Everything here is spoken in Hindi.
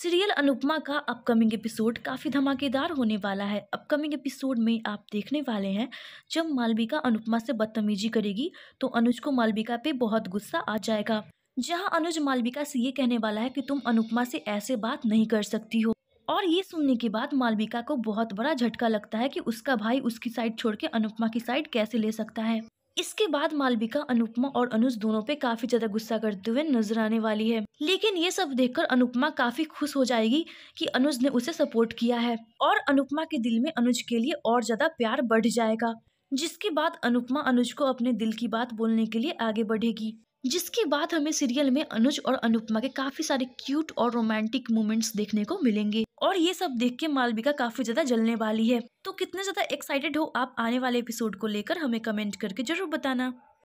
सीरियल अनुपमा का अपकमिंग एपिसोड काफ़ी धमाकेदार होने वाला है अपकमिंग एपिसोड में आप देखने वाले हैं जब मालविका अनुपमा से बदतमीजी करेगी तो अनुज को मालविका पे बहुत गुस्सा आ जाएगा जहां अनुज मालविका से ये कहने वाला है कि तुम अनुपमा से ऐसे बात नहीं कर सकती हो और ये सुनने के बाद मालविका को बहुत बड़ा झटका लगता है कि उसका भाई उसकी साइड छोड़ के अनुपमा की साइड कैसे ले सकता है इसके बाद मालविका अनुपमा और अनुज दोनों पे काफी ज्यादा गुस्सा करते हुए नजर आने वाली है लेकिन ये सब देखकर अनुपमा काफी खुश हो जाएगी कि अनुज ने उसे सपोर्ट किया है और अनुपमा के दिल में अनुज के लिए और ज्यादा प्यार बढ़ जाएगा जिसके बाद अनुपमा अनुज को अपने दिल की बात बोलने के लिए आगे बढ़ेगी जिसके बाद हमें सीरियल में अनुज और अनुपमा के काफी सारे क्यूट और रोमांटिक मोमेंट्स देखने को मिलेंगे और ये सब देख के मालविका काफी ज्यादा जलने वाली है तो कितने ज्यादा एक्साइटेड हो आप आने वाले एपिसोड को लेकर हमें कमेंट करके जरूर बताना